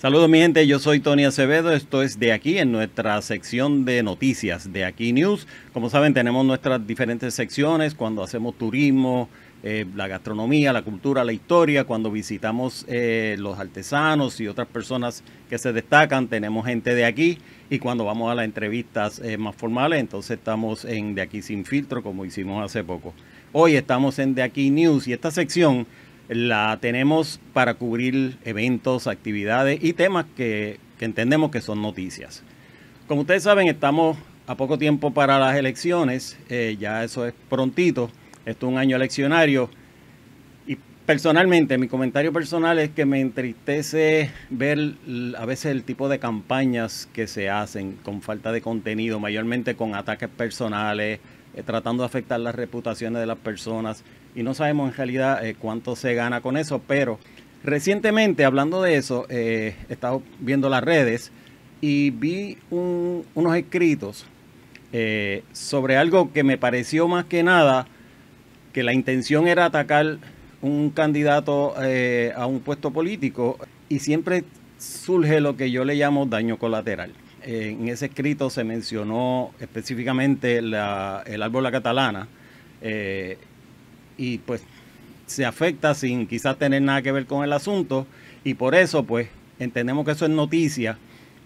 Saludos mi gente, yo soy Tony Acevedo, esto es de aquí en nuestra sección de noticias de aquí News. Como saben tenemos nuestras diferentes secciones cuando hacemos turismo, eh, la gastronomía, la cultura, la historia, cuando visitamos eh, los artesanos y otras personas que se destacan, tenemos gente de aquí y cuando vamos a las entrevistas eh, más formales, entonces estamos en de aquí sin filtro como hicimos hace poco. Hoy estamos en de aquí News y esta sección la tenemos para cubrir eventos, actividades y temas que, entendemos que son noticias. Como ustedes saben, estamos a poco tiempo para las elecciones, eh, ya eso es prontito, esto es un año eleccionario. Y personalmente, mi comentario personal es que me entristece ver a veces el tipo de campañas que se hacen con falta de contenido, mayormente con ataques personales, eh, tratando de afectar las reputaciones de las personas y no sabemos en realidad eh, cuánto se gana con eso, pero recientemente, hablando de eso, eh, he estado viendo las redes y vi unos escritos eh, sobre algo que me pareció más que nada que la intención era atacar un candidato a un puesto político y siempre surge lo que yo le llamo daño colateral. en ese escrito se mencionó específicamente el árbol la catalana y pues se afecta sin quizás tener nada que ver con el asunto y por eso pues entendemos que eso es noticia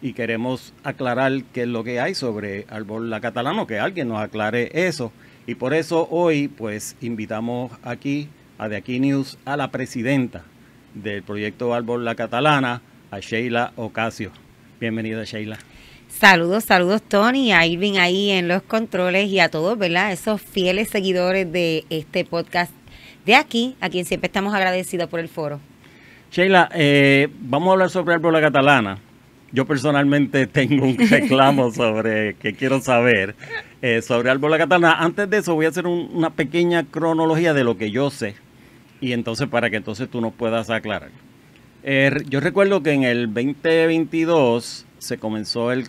y queremos aclarar qué es lo que hay sobre la Catalano, que alguien nos aclare eso. Y por eso hoy pues invitamos aquí a De Aquí News a la presidenta del proyecto Árbol La Catalana, a Sheila Ocasio. Bienvenida Sheila. Saludos, saludos Tony, a Irving ahí en los controles y a todos, ¿verdad? Esos fieles seguidores de este podcast de aquí, a quien siempre estamos agradecidos por el foro. Sheila, eh, vamos a hablar sobre la catalana. Yo personalmente tengo un reclamo sobre que quiero saber eh, sobre Árbol Catalana. Antes de eso voy a hacer una pequeña cronología de lo que yo sé y entonces para que entonces tú nos puedas aclarar. Eh, yo recuerdo que en el 2022 se comenzó el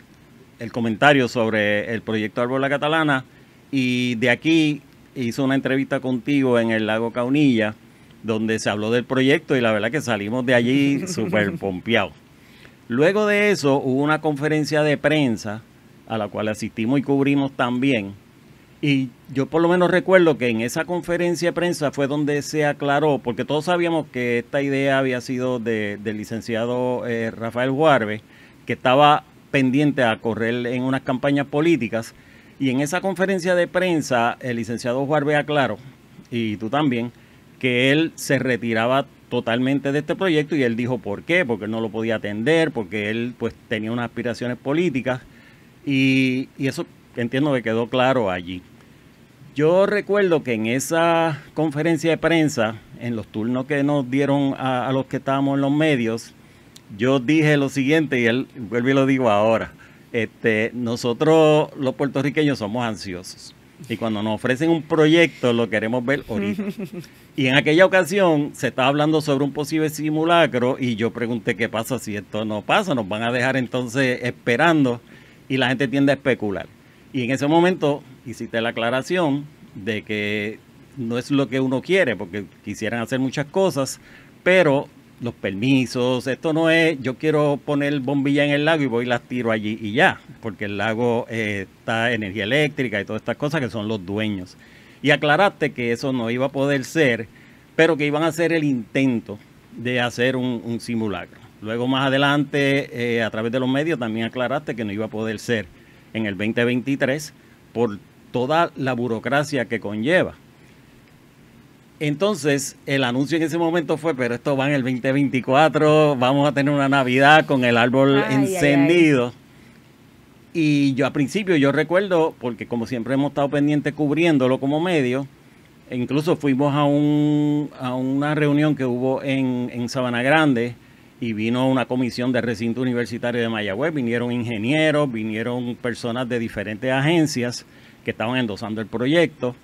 el comentario sobre el proyecto Árbol La Catalana y de aquí hizo una entrevista contigo en el lago Caunilla donde se habló del proyecto y la verdad que salimos de allí súper pompeados. Luego de eso hubo una conferencia de prensa a la cual asistimos y cubrimos también. Y yo por lo menos recuerdo que en esa conferencia de prensa fue donde se aclaró, porque todos sabíamos que esta idea había sido del licenciado eh, Rafael Guarbe, que estaba pendiente a correr en unas campañas políticas. Y en esa conferencia de prensa, el licenciado Juárez aclaró, y tú también, que él se retiraba totalmente de este proyecto y él dijo por qué, porque no lo podía atender, porque él pues tenía unas aspiraciones políticas y, eso entiendo que quedó claro allí. Yo recuerdo que en esa conferencia de prensa, en los turnos que nos dieron a los que estábamos en los medios, yo dije lo siguiente y él vuelve y lo digo ahora. Este, nosotros los puertorriqueños somos ansiosos y cuando nos ofrecen un proyecto lo queremos ver ahorita. Y en aquella ocasión se estaba hablando sobre un posible simulacro y yo pregunté qué pasa si esto no pasa, nos van a dejar entonces esperando y la gente tiende a especular. Y en ese momento hiciste la aclaración de que no es lo que uno quiere, porque quisieran hacer muchas cosas, pero los permisos, esto no es yo quiero poner bombilla en el lago y voy y las tiro allí y ya, porque el lago eh, está energía eléctrica y todas estas cosas que son los dueños. Y aclaraste que eso no iba a poder ser, pero que iban a hacer el intento de hacer un, simulacro. Luego más adelante, eh, a través de los medios, también aclaraste que no iba a poder ser en el 2023 por toda la burocracia que conlleva. Entonces, el anuncio en ese momento fue, pero esto va en el 2024, vamos a tener una Navidad con el árbol encendido. Y yo al principio, yo recuerdo, porque como siempre hemos estado pendientes cubriéndolo como medio, incluso fuimos a, una reunión que hubo en, Sabana Grande y vino una comisión de recinto universitario de Mayagüez, vinieron ingenieros, vinieron personas de diferentes agencias que estaban endosando el proyecto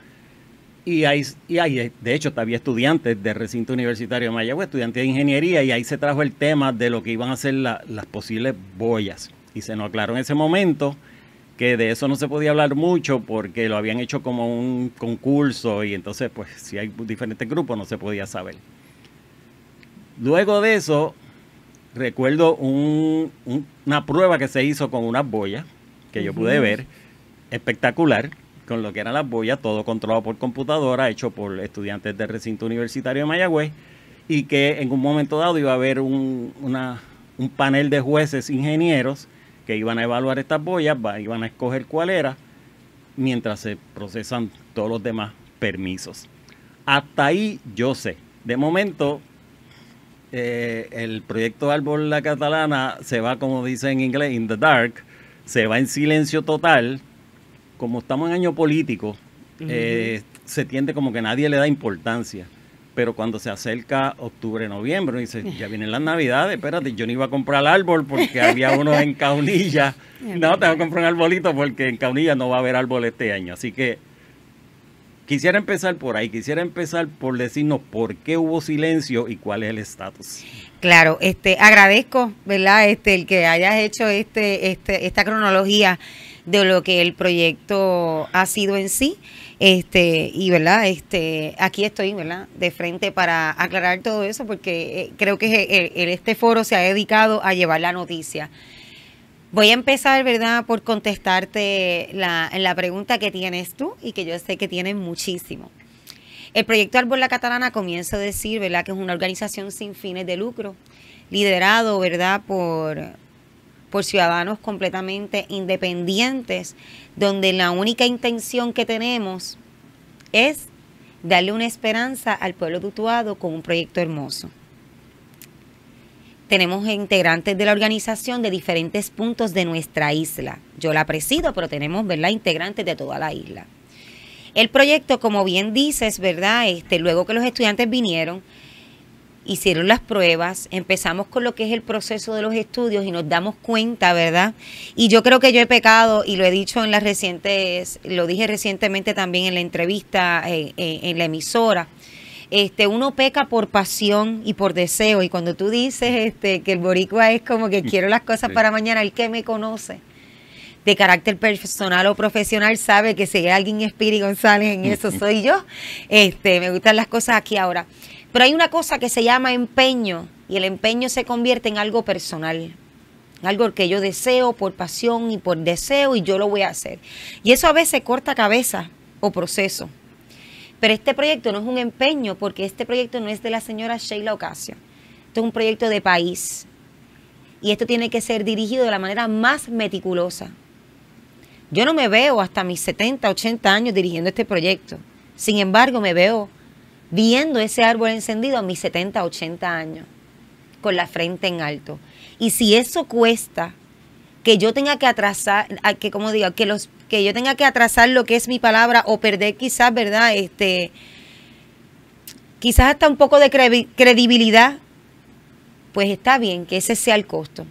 y ahí de hecho, había estudiantes del recinto universitario de Mayagüez, estudiantes de ingeniería, y ahí se trajo el tema de lo que iban a ser las posibles boyas. Y se nos aclaró en ese momento que de eso no se podía hablar mucho porque lo habían hecho como un concurso y entonces, pues, si hay diferentes grupos no se podía saber. Luego de eso, recuerdo una prueba que se hizo con una boya que yo pude ver, espectacular con lo que eran las boyas, todo controlado por computadora, hecho por estudiantes del recinto universitario de Mayagüez, y que en un momento dado iba a haber un, una, un panel de jueces ingenieros que iban a evaluar estas boyas, iban a escoger cuál era, mientras se procesan todos los demás permisos. Hasta ahí yo sé. De momento, eh, el proyecto Árbol La Catalana se va, como dice en inglés, in the dark, se va en silencio total como estamos en año político, eh, se tiende como que nadie le da importancia. Pero cuando se acerca octubre, noviembre, dice, ya vienen las navidades, espérate, yo no iba a comprar el árbol porque había uno en Caunilla. No, te voy a comprar un arbolito porque en Caunilla no va a haber árbol este año. Así que quisiera empezar por ahí, quisiera empezar por decirnos por qué hubo silencio y cuál es el estatus. Claro, este agradezco, ¿verdad? Este el que hayas hecho este, este esta cronología de lo que el proyecto ha sido en sí. Este, y verdad, este, aquí estoy, ¿verdad? De frente para aclarar todo eso, porque eh, creo que este foro se ha dedicado a llevar la noticia. Voy a empezar, ¿verdad?, por contestarte la, la pregunta que tienes tú y que yo sé que tienes muchísimo. El proyecto Árbol La Catalana comienza a decir, ¿verdad?, que es una organización sin fines de lucro, liderado, ¿verdad?, por por ciudadanos completamente independientes, donde la única intención que tenemos es darle una esperanza al pueblo tutuado con un proyecto hermoso. Tenemos integrantes de la organización de diferentes puntos de nuestra isla. Yo la presido, pero tenemos integrantes de toda la isla. El proyecto, como bien dices, ¿verdad? Este, luego que los estudiantes vinieron, hicieron las pruebas, empezamos con lo que es el proceso de los estudios y nos damos cuenta, ¿verdad? Y yo creo que yo he pecado y lo he dicho en las recientes, lo dije recientemente también en la entrevista eh, eh, en la emisora. Este, uno peca por pasión y por deseo y cuando tú dices este, que el boricua es como que quiero las cosas para mañana, el que me conoce de carácter personal o profesional sabe que si hay alguien espíritu González en eso soy yo. Este, me gustan las cosas aquí ahora. Pero hay una cosa que se llama empeño y el empeño se convierte en algo personal, algo que yo deseo por pasión y por deseo y yo lo voy a hacer. Y eso a veces corta cabeza o proceso. Pero este proyecto no es un empeño porque este proyecto no es de la señora Sheila Ocasio. Esto es un proyecto de país. Y esto tiene que ser dirigido de la manera más meticulosa. Yo no me veo hasta mis 70, 80 años dirigiendo este proyecto. Sin embargo, me veo viendo ese árbol encendido a mis 70, 80 años, con la frente en alto. Y si eso cuesta que yo tenga que atrasar, que como digo, que los que yo tenga que atrasar lo que es mi palabra o perder quizás, ¿verdad? Este quizás hasta un poco de credibilidad, pues está bien que ese sea el costo.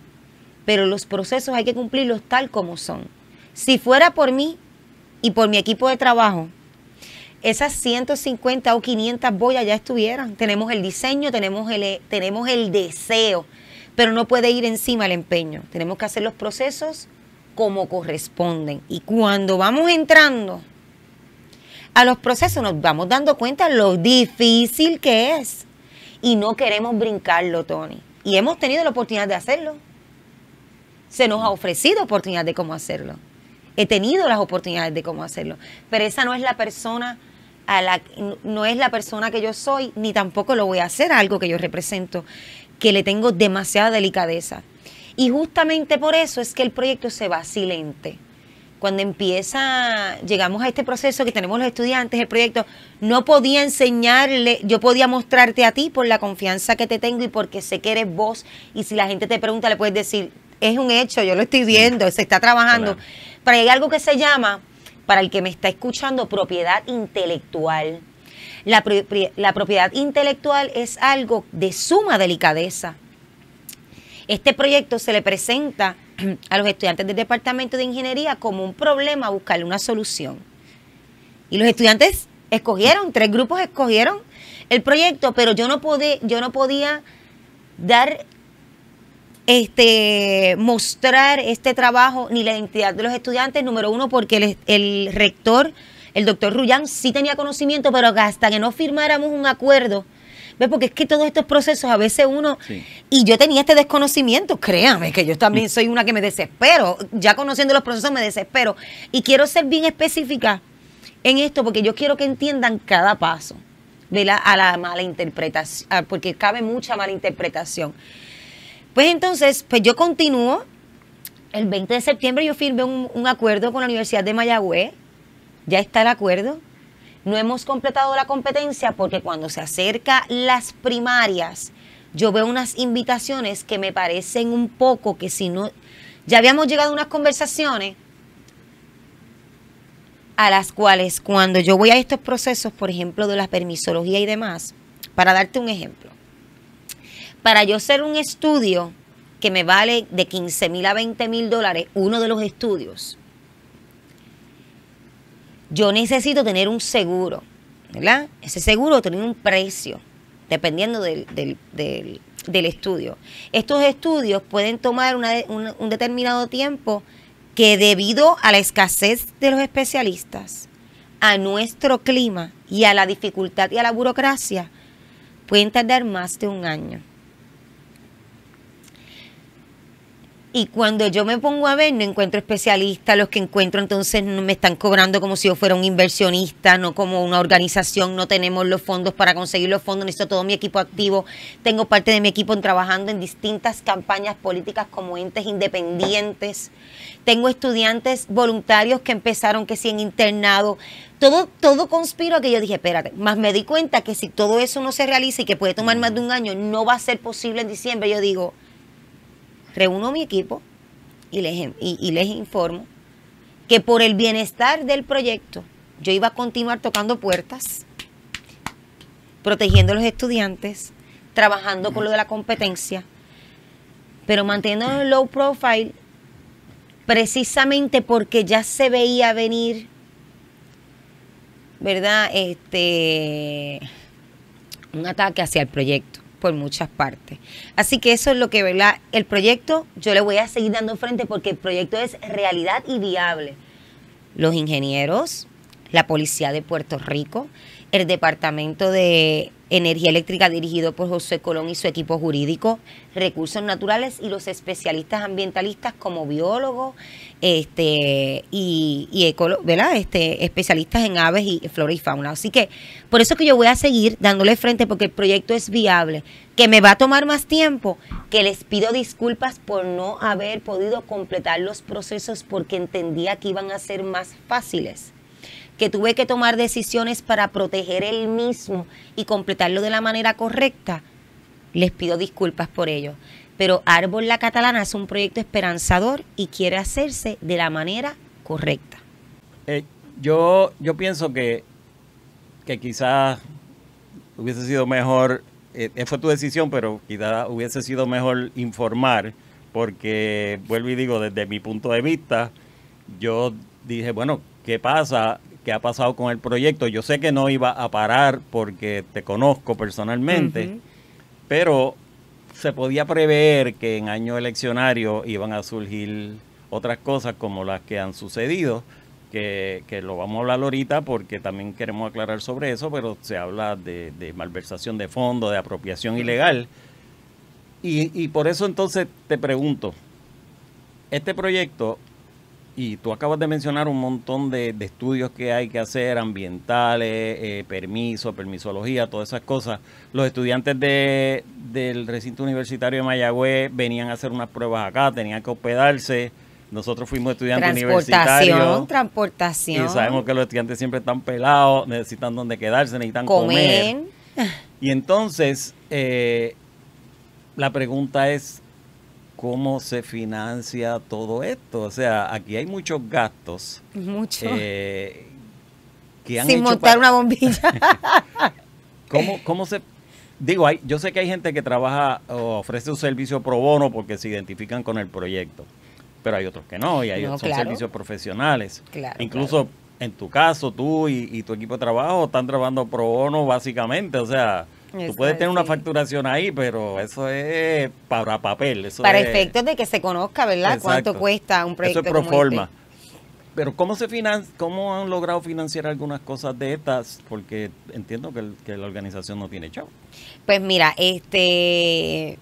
Pero los procesos hay que cumplirlos tal como son. Si fuera por mí y por mi equipo de trabajo, esas 150 o 500 boyas ya estuvieran. Tenemos el diseño, tenemos el, eh, tenemos el deseo, pero no puede ir encima el empeño. Tenemos que hacer los procesos como corresponden. Y cuando vamos entrando a los procesos, nos vamos dando cuenta lo difícil que es. Y no queremos brincarlo, Tony. Y hemos tenido la oportunidad de hacerlo. Se nos ha ofrecido oportunidad de cómo hacerlo he tenido las oportunidades de cómo hacerlo, pero esa no es la persona a la, no es la persona que yo soy, ni tampoco lo voy a hacer algo que yo represento, que le tengo demasiada delicadeza. Y justamente por eso es que el proyecto se va silente. Cuando empieza, llegamos a este proceso que tenemos los estudiantes, el proyecto, no podía enseñarle, yo podía mostrarte a ti por la confianza que te tengo y porque sé que eres vos. Y si la gente te pregunta, le puedes decir, es un hecho, yo lo estoy viendo, se está trabajando. para Pero hay algo que se llama para el que me está escuchando, propiedad intelectual. La, propiedad intelectual es algo de suma delicadeza. Este proyecto se le presenta a los estudiantes del Departamento de Ingeniería como un problema a buscarle una solución. Y los estudiantes escogieron, tres grupos escogieron el proyecto, pero yo no, yo no podía dar este, mostrar este trabajo ni la identidad de los estudiantes, número uno, porque el, rector, el doctor Rullán, sí tenía conocimiento, pero hasta que no firmáramos un acuerdo, ¿ves? Porque es que todos estos procesos a veces uno... Y yo tenía este desconocimiento, créame, que yo también mm. soy una que me desespero, ya conociendo los procesos me desespero. Y quiero ser bien específica en esto porque yo quiero que entiendan cada paso. De a la mala interpretación, porque cabe mucha mala interpretación. Pues entonces, pues yo continúo. El 20 de septiembre yo firmé un, acuerdo con la Universidad de Mayagüez. Ya está el acuerdo. No hemos completado la competencia porque cuando se acerca las primarias, yo veo unas invitaciones que me parecen un poco que si no, ya habíamos llegado a unas conversaciones a las cuales cuando yo voy a estos procesos, por ejemplo, de la permisología y demás, para darte un ejemplo, para yo hacer un estudio que me vale de 15 mil a 20 mil dólares, uno de los estudios, yo necesito tener un seguro, ¿verdad? Ese seguro tiene un precio, dependiendo del, del, del, estudio. Estos estudios pueden tomar un, un determinado tiempo que debido a la escasez de los especialistas, a nuestro clima y a la dificultad y a la burocracia, pueden tardar más de un año. Y cuando yo me pongo a ver, no encuentro especialistas, los que encuentro entonces me están cobrando como si yo fuera un inversionista, no como una organización, no tenemos los fondos para conseguir los fondos, necesito todo mi equipo activo, tengo parte de mi equipo trabajando en distintas campañas políticas como entes independientes, tengo estudiantes voluntarios que empezaron que si en internado, todo, todo conspiro que yo dije, espérate, más me di cuenta que si todo eso no se realiza y que puede tomar mm. más de un año, no va a ser posible en diciembre, yo digo, reúno mi equipo y les, informo que por el bienestar del proyecto yo iba a continuar tocando puertas, protegiendo a los estudiantes, trabajando con lo de la competencia, pero manteniendo el low profile precisamente porque ya se veía venir, ¿verdad? Este, un ataque hacia el proyecto por muchas partes. Así que eso es lo que, ¿verdad? El proyecto yo le voy a seguir dando frente porque el proyecto es realidad y viable. Los ingenieros, la policía de Puerto Rico, el Departamento de Energía Eléctrica dirigido por José Colón y su equipo jurídico, recursos naturales y los especialistas ambientalistas como biólogos este, y, y ¿verdad? Este, especialistas en aves y flora y fauna. Así que por eso que yo voy a seguir dándole frente porque el proyecto es viable, que me va a tomar más tiempo, que les pido disculpas por no haber podido completar los procesos porque entendía que iban a ser más fáciles que tuve que tomar decisiones para proteger el mismo y completarlo de la manera correcta, les pido disculpas por ello. Pero Árbol La Catalana es un proyecto esperanzador y quiere hacerse de la manera correcta. Eh, yo, yo pienso que, que quizás hubiese sido mejor, eh, eh, fue tu decisión, pero quizás hubiese sido mejor informar, porque vuelvo y digo, desde mi punto de vista, yo dije, bueno, ¿qué pasa qué ha pasado con el proyecto. Yo sé que no iba a parar porque te conozco personalmente, pero se podía prever que en año eleccionario iban a surgir otras cosas como las que han sucedido, que, lo vamos a hablar ahorita porque también queremos aclarar sobre eso, pero se habla de, malversación de fondos, de apropiación ilegal. Y, y por eso entonces te pregunto, este proyecto y tú acabas de mencionar un montón de, estudios que hay que hacer, ambientales, eh, permiso, permisología, todas esas cosas. Los estudiantes de, del recinto universitario de Mayagüez venían a hacer unas pruebas acá, tenían que hospedarse. Nosotros fuimos estudiantes universitarios. Transportación, transportación. Y sabemos que los estudiantes siempre están pelados, necesitan dónde quedarse, necesitan comer. comer. Y entonces, eh, la pregunta es, cómo se financia todo esto. O sea, aquí hay muchos gastos. Muchos. Eh, Sin montar una bombilla. ¿Cómo, ¿Cómo, se...? Digo, hay, yo sé que hay gente que trabaja o ofrece un servicio pro bono porque se identifican con el proyecto, pero hay otros que no y hay son servicios profesionales. Incluso en tu caso, tú y tu equipo de trabajo están trabajando pro bono básicamente, o sea, Tú puedes tener una facturación ahí, pero eso es para papel. para efectos de que se conozca, ¿verdad? ¿Cuánto cuesta un proyecto? Eso es proforma. Este? Pero ¿cómo, se ¿cómo han logrado financiar algunas cosas de estas? Porque entiendo que, la organización no tiene show. Pues mira, este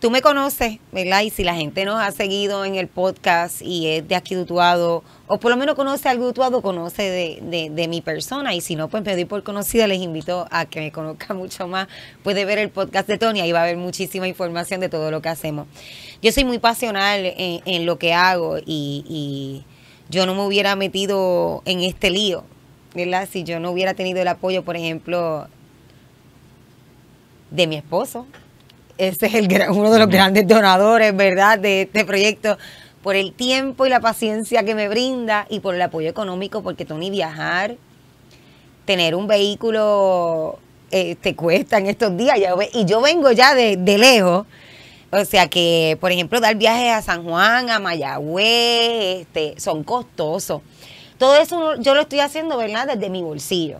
tú me conoces, ¿verdad? Y si la gente nos ha seguido en el podcast y es de aquí de Utuado, o por lo menos conoce algo de Utuado, conoce de, de, mi persona. Y si no, pues me doy por conocida. Les invito a que me conozca mucho más. Puede ver el podcast de Tony, ahí va a haber muchísima información de todo lo que hacemos. Yo soy muy pasional en, lo que hago y, y yo no me hubiera metido en este lío, ¿verdad? Si yo no hubiera tenido el apoyo, por ejemplo, de mi esposo, ese es el, uno de los grandes donadores, ¿verdad?, de este proyecto, por el tiempo y la paciencia que me brinda y por el apoyo económico, porque Tony, viajar, tener un vehículo eh, te cuesta en estos días, y yo vengo ya de, lejos. O sea que, por ejemplo, dar viajes a San Juan, a Mayagüez, este, son costosos. Todo eso yo lo estoy haciendo, ¿verdad? Desde mi bolsillo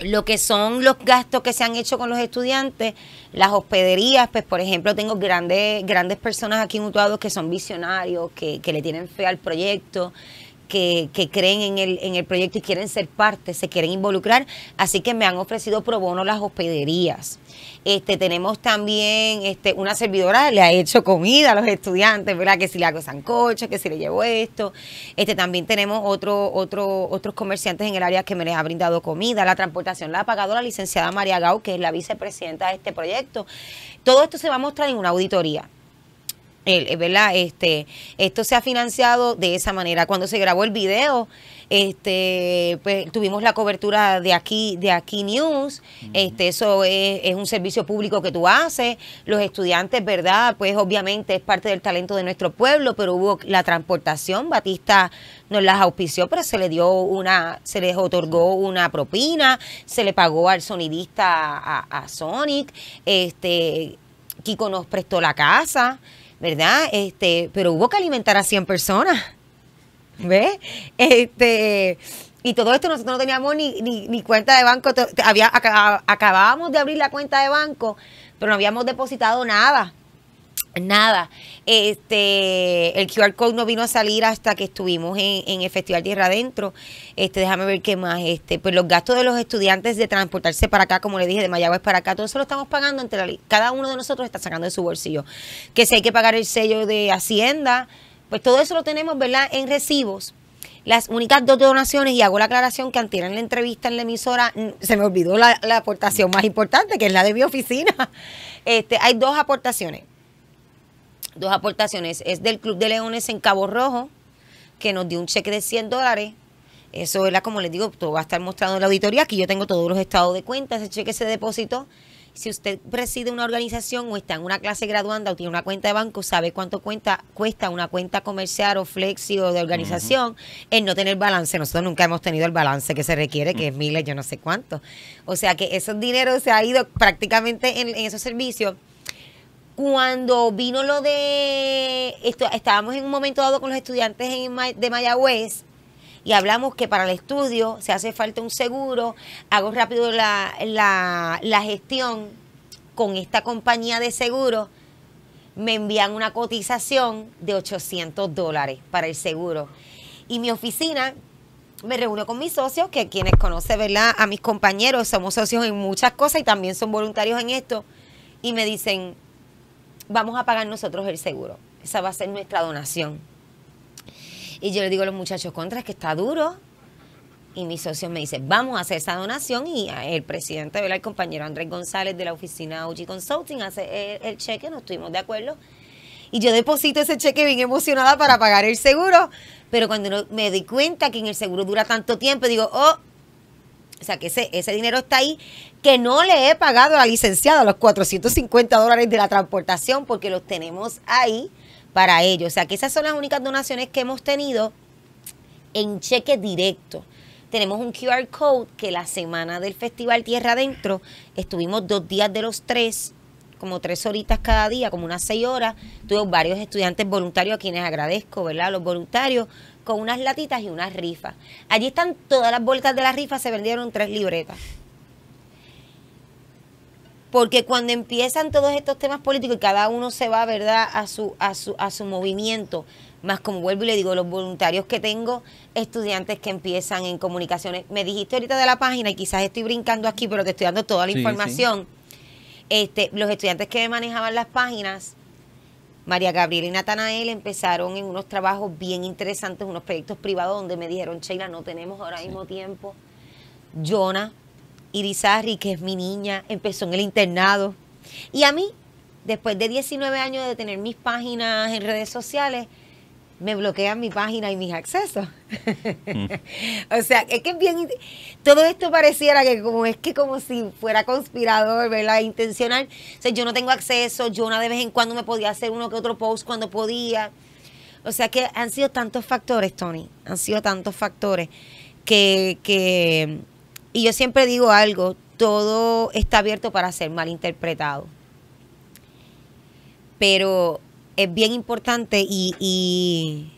lo que son los gastos que se han hecho con los estudiantes, las hospederías, pues por ejemplo tengo grandes, grandes personas aquí en Utuado que son visionarios, que, que le tienen fe al proyecto, que, creen en el, en el proyecto y quieren ser parte, se quieren involucrar, así que me han ofrecido pro bono las hospederías. Este, tenemos también este, una servidora, le ha hecho comida a los estudiantes, ¿verdad? Que si le hago sancocho, que si le llevo esto. Este, también tenemos otro, otro, otros comerciantes en el área que me les ha brindado comida. La transportación la ha pagado la licenciada María Gau, que es la vicepresidenta de este proyecto. Todo esto se va a mostrar en una auditoría el, eh, ¿verdad? Este, esto se ha financiado de esa manera. Cuando se grabó el video, este, pues, tuvimos la cobertura de aquí, de aquí News. Este, eso es, un servicio público que tú haces. Los estudiantes, ¿verdad? Pues obviamente es parte del talento de nuestro pueblo, pero hubo la transportación. Batista nos las auspició, pero se le dio una, se les otorgó una propina, se le pagó al sonidista a, a Sonic, este, Kiko nos prestó la casa. ¿verdad? Este, pero hubo que alimentar a 100 personas. ¿Ves? Este, y todo esto nosotros no teníamos ni, ni, ni cuenta de banco. Había, acabábamos de abrir la cuenta de banco, pero no habíamos depositado nada. Nada, este, el QR code no vino a salir hasta que estuvimos en, el Festival Tierra Adentro. Este, déjame ver qué más. Este, pues los gastos de los estudiantes de transportarse para acá, como le dije, de Mayagüez para acá, todo eso lo estamos pagando entre cada uno de nosotros está sacando de su bolsillo. Que si hay que pagar el sello de Hacienda, pues todo eso lo tenemos, ¿verdad? En recibos, las únicas dos donaciones, y hago la aclaración que antes en la entrevista en la emisora se me olvidó la, aportación más importante, que es la de mi oficina. Este, hay dos aportaciones dos aportaciones. Es del Club de Leones en Cabo Rojo, que nos dio un cheque de 100 dólares. Eso es como les digo, todo va a estar mostrado en la auditoría. que yo tengo todos los estados de cuenta, ese cheque se depositó. Si usted preside una organización o está en una clase graduanda o tiene una cuenta de banco, sabe cuánto cuenta, cuesta una cuenta comercial o flexi o de organización en el no tener balance. Nosotros nunca hemos tenido el balance que se requiere, que es miles, yo no sé cuánto. O sea que esos dinero se ha ido prácticamente en esos servicios cuando vino lo de, esto, estábamos en un momento dado con los estudiantes de Mayagüez y hablamos que para el estudio se hace falta un seguro, hago rápido la, gestión con esta compañía de seguro. me envían una cotización de 800 dólares para el seguro. Y mi oficina me reúno con mis socios, que quienes conocen, ¿verdad? A mis compañeros, somos socios en muchas cosas y también son voluntarios en esto. Y me dicen, vamos a pagar nosotros el seguro. Esa va a ser nuestra donación. Y yo le digo a los muchachos, contra, es que está duro. Y mis socios me dice vamos a hacer esa donación. Y el presidente, ¿verdad? el compañero Andrés González de la oficina OG Consulting hace el, cheque, nos estuvimos de acuerdo. Y yo deposito ese cheque bien emocionada para pagar el seguro. Pero cuando me di cuenta que en el seguro dura tanto tiempo, digo, oh, o sea, que ese, ese dinero está ahí, que no le he pagado a la licenciada los 450 dólares de la transportación porque los tenemos ahí para ellos. O sea, que esas son las únicas donaciones que hemos tenido en cheque directo. Tenemos un QR code que la semana del Festival Tierra Adentro estuvimos dos días de los tres como tres horitas cada día, como unas seis horas. Tuve varios estudiantes voluntarios a quienes agradezco, ¿verdad? Los voluntarios, con unas latitas y unas rifas. Allí están todas las bolsas de la rifa, se vendieron tres libretas. Porque cuando empiezan todos estos temas políticos y cada uno se va, ¿verdad?, a su, a su, a su movimiento. Más como vuelvo y le digo, los voluntarios que tengo, estudiantes que empiezan en comunicaciones. Me dijiste ahorita de la página y quizás estoy brincando aquí, pero te estoy dando toda la información. Este, los estudiantes que manejaban las páginas María Gabriela y Natanael empezaron en unos trabajos bien interesantes, unos proyectos privados donde me dijeron, Sheila, no tenemos ahora mismo tiempo. Jonah Irizarri, que es mi niña, empezó en el internado. Y a mí, después de 19 años de tener mis páginas en redes sociales, me bloquean mi página y mis accesos. Mm. o sea, es que es bien... Todo esto pareciera que como es que como si fuera conspirador, ¿verdad? Intencional. O sea, yo no tengo acceso, yo una de vez en cuando me podía hacer uno que otro post cuando podía. O sea que han sido tantos factores, Tony, han sido tantos factores que... que y yo siempre digo algo, todo está abierto para ser malinterpretado. Pero es bien importante y,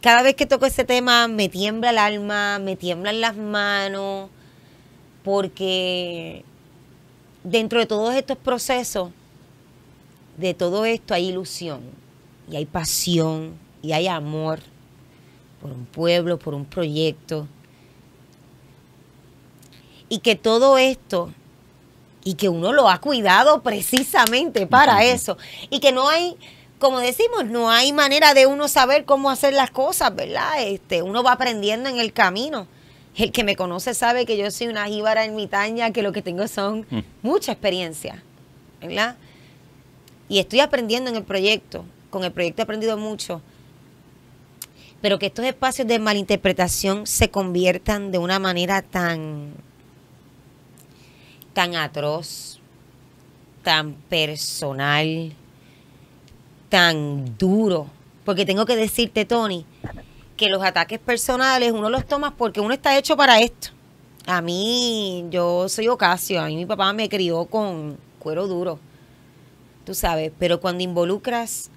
cada vez que toco ese tema me tiembla el alma, me tiemblan las manos, porque dentro de todos estos procesos, de todo esto hay ilusión y hay pasión y hay amor por un pueblo, por un proyecto. Y que todo esto y que uno lo ha cuidado precisamente para eso y que no hay como decimos, no hay manera de uno saber cómo hacer las cosas, ¿verdad? Este, uno va aprendiendo en el camino. El que me conoce sabe que yo soy una jíbara taña, que lo que tengo son mm. mucha experiencia, ¿verdad? Y estoy aprendiendo en el proyecto. Con el proyecto he aprendido mucho. Pero que estos espacios de malinterpretación se conviertan de una manera tan tan atroz, tan personal, tan duro. Porque tengo que decirte, Tony, que los ataques personales uno los toma porque uno está hecho para esto. A mí, yo soy Ocasio, a mí mi papá me crió con cuero duro, tú sabes, pero cuando involucras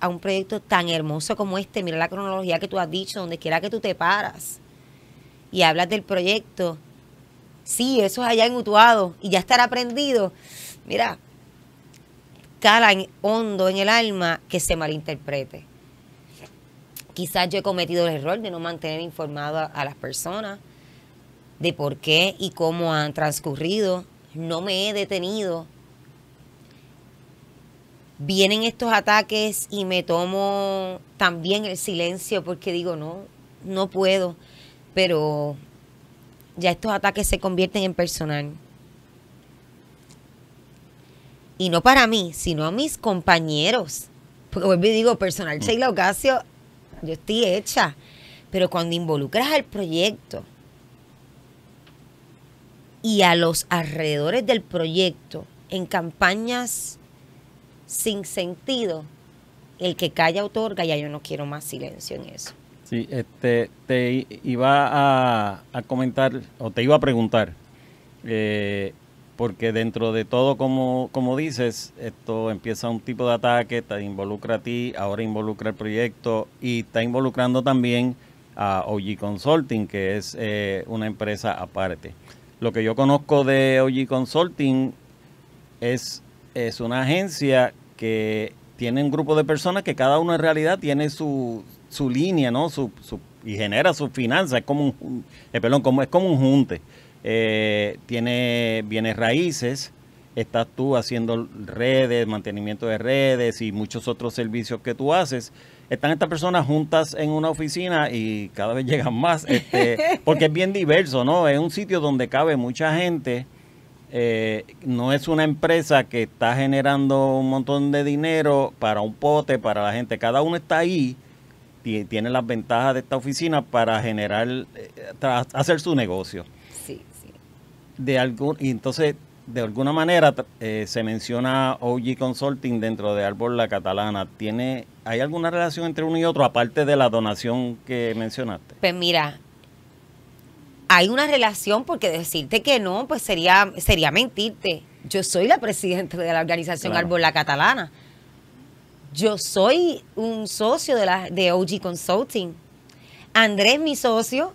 a un proyecto tan hermoso como este, mira la cronología que tú has dicho, donde quiera que tú te paras y hablas del proyecto, sí, eso es allá en Utuado y ya estar aprendido. Mira, cada hondo en el alma que se malinterprete. Quizás yo he cometido el error de no mantener informado a las personas de por qué y cómo han transcurrido. No me he detenido. Vienen estos ataques y me tomo también el silencio porque digo, no, no puedo. Pero ya estos ataques se convierten en personal. Y no para mí, sino a mis compañeros. Porque vuelvo y digo, personal Sheila mm. Ocasio, yo estoy hecha. Pero cuando involucras al proyecto y a los alrededores del proyecto en campañas sin sentido, el que calla otorga, ya yo no quiero más silencio en eso. Sí, este, te iba a, comentar o te iba a preguntar, eh, porque dentro de todo, como, como dices, esto empieza un tipo de ataque, te involucra a ti, ahora involucra el proyecto y está involucrando también a OG Consulting, que es eh, una empresa aparte. Lo que yo conozco de OG Consulting es, es una agencia que tiene un grupo de personas que cada uno en realidad tiene su, su línea, ¿no? Su, su, y genera su finanza es como un, eh, como, es como un junte. Eh, tiene bienes raíces, estás tú haciendo redes, mantenimiento de redes y muchos otros servicios que tú haces. Están estas personas juntas en una oficina y cada vez llegan más, este, porque es bien diverso, ¿no? Es un sitio donde cabe mucha gente. Eh, no es una empresa que está generando un montón de dinero para un pote, para la gente. Cada uno está ahí tiene las ventajas de esta oficina para generar, eh, hacer su negocio. Sí, sí. De algún, y entonces, de alguna manera, eh, se menciona OG Consulting dentro de Árbol La Catalana. ¿Tiene, ¿Hay alguna relación entre uno y otro, aparte de la donación que mencionaste? Pues mira, hay una relación porque decirte que no, pues sería, sería mentirte. Yo soy la presidenta de la organización Árbol La Catalana yo soy un socio de, la, de OG Consulting. Andrés, mi socio,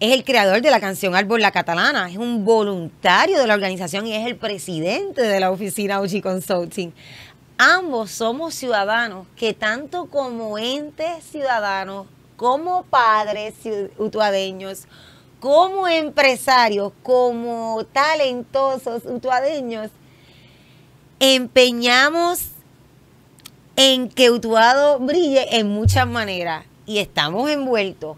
es el creador de la canción Árbol La Catalana, es un voluntario de la organización y es el presidente de la oficina OG Consulting. Ambos somos ciudadanos que tanto como entes ciudadanos, como padres utuadeños, como empresarios, como talentosos utuadeños, empeñamos en que Utuado brille en muchas maneras y estamos envueltos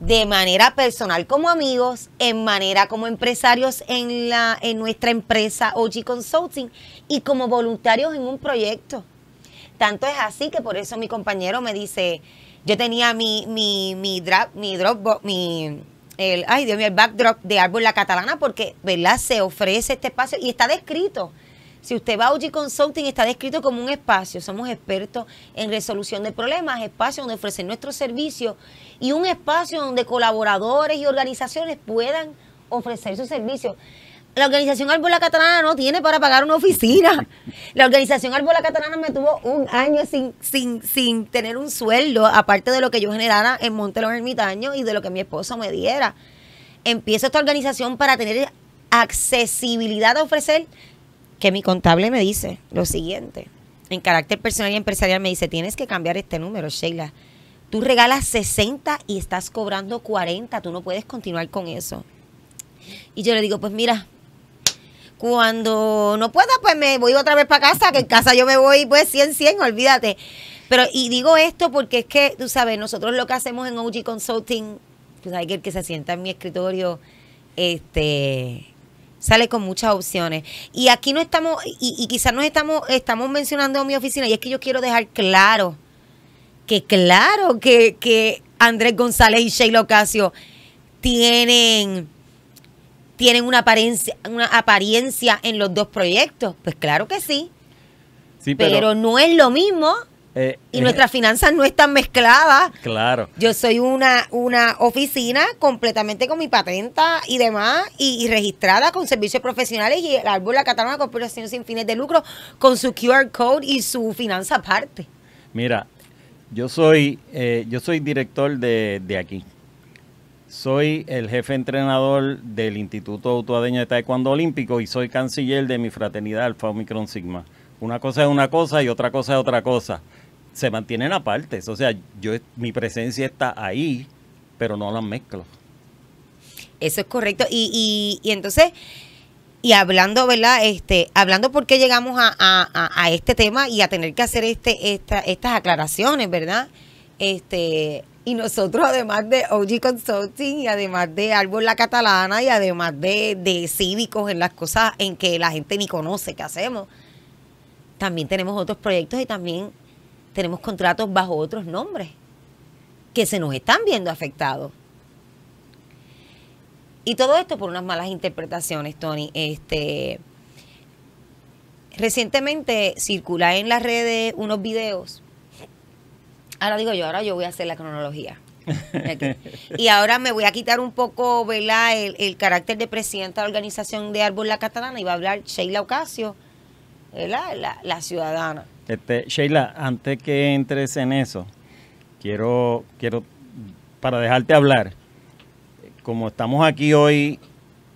de manera personal como amigos, en manera como empresarios en, la, en nuestra empresa OG Consulting y como voluntarios en un proyecto. Tanto es así que por eso mi compañero me dice, yo tenía mi, mi, mi, mi el, ay Dios mío, el backdrop de Árbol La Catalana porque, ¿verdad? Se ofrece este espacio y está descrito. Si usted va a OG Consulting, está descrito como un espacio. Somos expertos en resolución de problemas, espacio donde ofrecer nuestros servicios y un espacio donde colaboradores y organizaciones puedan ofrecer sus servicios. La organización Árbola Catalana no tiene para pagar una oficina. La organización Árbola Catalana me tuvo un año sin, sin, tener un sueldo, aparte de lo que yo generara en Monte los y de lo que mi esposo me diera. Empiezo esta organización para tener accesibilidad a ofrecer que mi contable me dice lo siguiente, en carácter personal y empresarial me dice, tienes que cambiar este número, Sheila. Tú regalas 60 y estás cobrando 40, tú no puedes continuar con eso. Y yo le digo, pues mira, cuando no pueda, pues me voy otra vez para casa, que en casa yo me voy pues 100, 100, olvídate. Pero, y digo esto porque es que, tú sabes, nosotros lo que hacemos en OG Consulting, tú sabes que el que se sienta en mi escritorio, este, sale con muchas opciones. Y aquí no estamos, y, quizás no estamos, estamos mencionando mi oficina, y es que yo quiero dejar claro que claro que, que Andrés González y Sheila Ocasio tienen, tienen una apariencia, una apariencia en los dos proyectos. Pues claro que sí. sí pero no es lo mismo eh, y nuestras finanzas no están mezcladas. Claro. Yo soy una, una oficina completamente con mi patenta y demás, y, registrada con servicios profesionales y el árbol de La Catalana Corporación Sin Fines de Lucro con su QR Code y su finanza aparte. Mira, yo soy, eh, yo soy director de, aquí. Soy el jefe entrenador del Instituto Autodeño de Taekwondo Olímpico y soy canciller de mi fraternidad Alfa Omicron Sigma. Una cosa es una cosa y otra cosa es otra cosa se mantienen aparte. O sea, yo mi presencia está ahí, pero no las mezclo. Eso es correcto. Y, y, entonces, y hablando, ¿verdad? Este, hablando por qué llegamos a, este tema y a tener que hacer este, esta, estas aclaraciones, ¿verdad? Este, y nosotros, además de OG Consulting, y además de Árbol La Catalana, y además de, cívicos en las cosas en que la gente ni conoce qué hacemos, también tenemos otros proyectos y también tenemos contratos bajo otros nombres que se nos están viendo afectados. Y todo esto por unas malas interpretaciones, Tony. Este, recientemente circulan en las redes unos videos. Ahora digo yo, ahora yo voy a hacer la cronología. Y ahora me voy a quitar un poco ¿verdad? El, el, carácter de presidenta de la organización de Árbol La Catalana y va a hablar Sheila Ocasio la, ciudadana. Este, Sheila, antes que entres en eso, quiero, quiero, para dejarte hablar, como estamos aquí hoy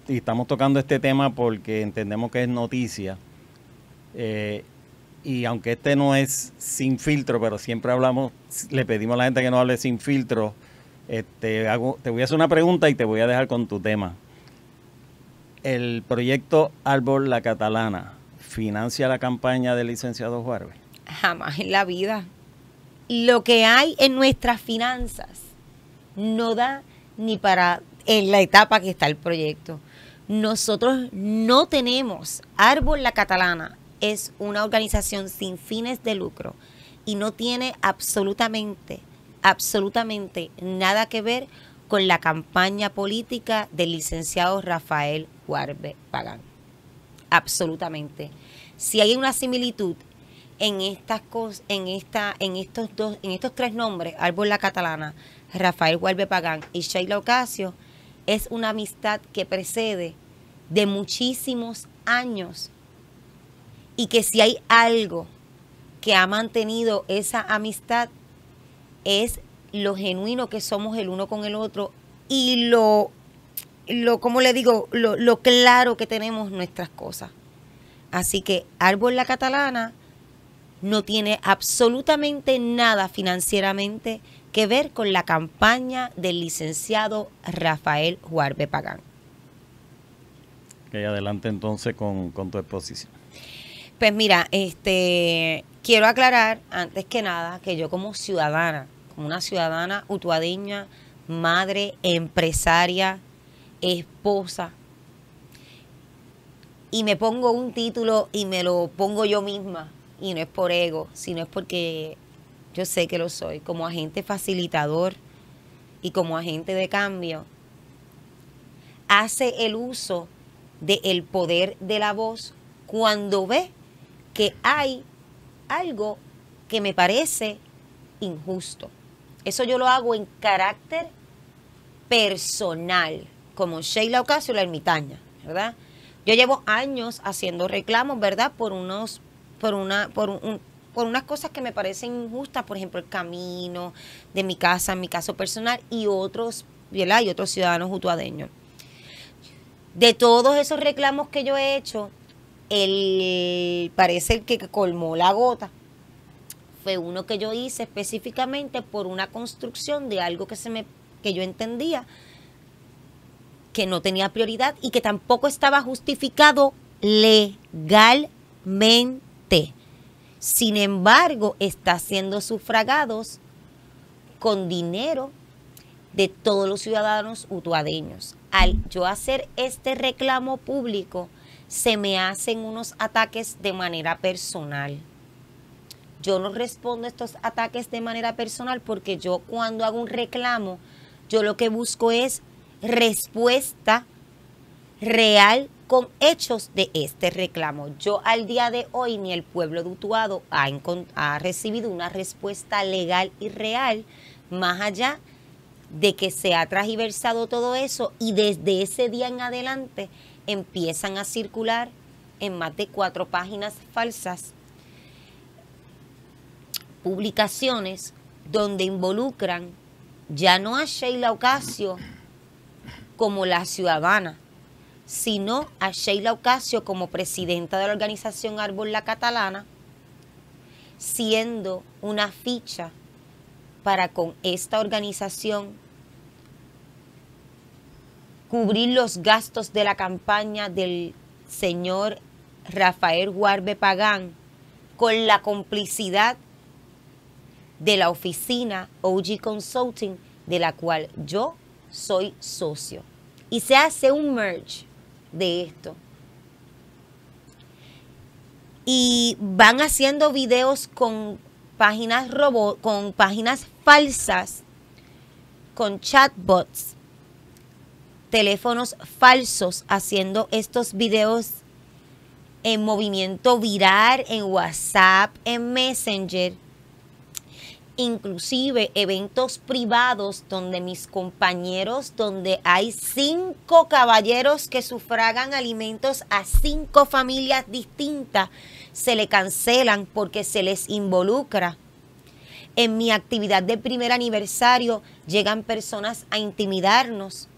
y estamos tocando este tema porque entendemos que es noticia, eh, y aunque este no es sin filtro, pero siempre hablamos, le pedimos a la gente que no hable sin filtro, este, te voy a hacer una pregunta y te voy a dejar con tu tema. El proyecto Árbol La Catalana, financia la campaña del licenciado Juárez? Jamás en la vida. Lo que hay en nuestras finanzas no da ni para en la etapa que está el proyecto. Nosotros no tenemos Árbol La Catalana. Es una organización sin fines de lucro y no tiene absolutamente, absolutamente nada que ver con la campaña política del licenciado Rafael Huarbe Pagán. Absolutamente si hay una similitud en estas en esta, en estos dos, en estos tres nombres, Árbol La Catalana, Rafael Huelve Pagán y Sheila Ocasio, es una amistad que precede de muchísimos años. Y que si hay algo que ha mantenido esa amistad es lo genuino que somos el uno con el otro y lo, lo le digo? Lo, lo claro que tenemos nuestras cosas. Así que Árbol La Catalana no tiene absolutamente nada financieramente que ver con la campaña del licenciado Rafael Juarbe Pagán. Que adelante entonces con, con tu exposición. Pues mira, este quiero aclarar antes que nada que yo como ciudadana, como una ciudadana utuadeña, madre, empresaria, esposa, y me pongo un título y me lo pongo yo misma. Y no es por ego, sino es porque yo sé que lo soy. Como agente facilitador y como agente de cambio, hace el uso del poder de la voz cuando ve que hay algo que me parece injusto. Eso yo lo hago en carácter personal, como Sheila Ocasio, la ermitaña, ¿verdad? Yo llevo años haciendo reclamos, ¿verdad? Por unos, por una, por un, por unas cosas que me parecen injustas, por ejemplo, el camino de mi casa, en mi caso personal, y otros, Y otros ciudadanos utuadeños. De todos esos reclamos que yo he hecho, el, parece el que colmó la gota fue uno que yo hice específicamente por una construcción de algo que se me que yo entendía que no tenía prioridad y que tampoco estaba justificado legalmente. Sin embargo, está siendo sufragados con dinero de todos los ciudadanos utuadeños. Al yo hacer este reclamo público, se me hacen unos ataques de manera personal. Yo no respondo a estos ataques de manera personal porque yo cuando hago un reclamo, yo lo que busco es respuesta real con hechos de este reclamo. Yo al día de hoy ni el pueblo de Utuado ha, recibido una respuesta legal y real más allá de que se ha transversado todo eso y desde ese día en adelante empiezan a circular en más de cuatro páginas falsas publicaciones donde involucran ya no a Sheila Ocasio, como la ciudadana, sino a Sheila Ocasio como presidenta de la organización Árbol La Catalana, siendo una ficha para con esta organización cubrir los gastos de la campaña del señor Rafael Guarbe Pagán con la complicidad de la oficina OG Consulting, de la cual yo soy socio. Y se hace un merge de esto. Y van haciendo videos con páginas robot, con páginas falsas, con chatbots, teléfonos falsos haciendo estos videos en movimiento viral, en WhatsApp, en Messenger inclusive eventos privados donde mis compañeros, donde hay cinco caballeros que sufragan alimentos a cinco familias distintas, se le cancelan porque se les involucra. En mi actividad de primer aniversario llegan personas a intimidarnos.